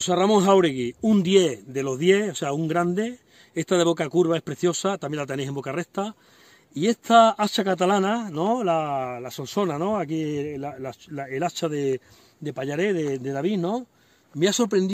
José Ramón Jauregui, un 10 de los 10, o sea, un grande. Esta de boca curva es preciosa, también la tenéis en boca recta. Y esta hacha catalana, ¿no? La, la solsona, ¿no? Aquí el hacha de, Payaré, de, David, ¿no? Me ha sorprendido.